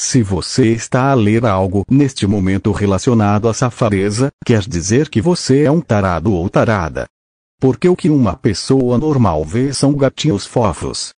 Se você está a ler algo neste momento relacionado à safadeza, quer dizer que você é um tarado ou tarada. Porque o que uma pessoa normal vê são gatinhos fofos.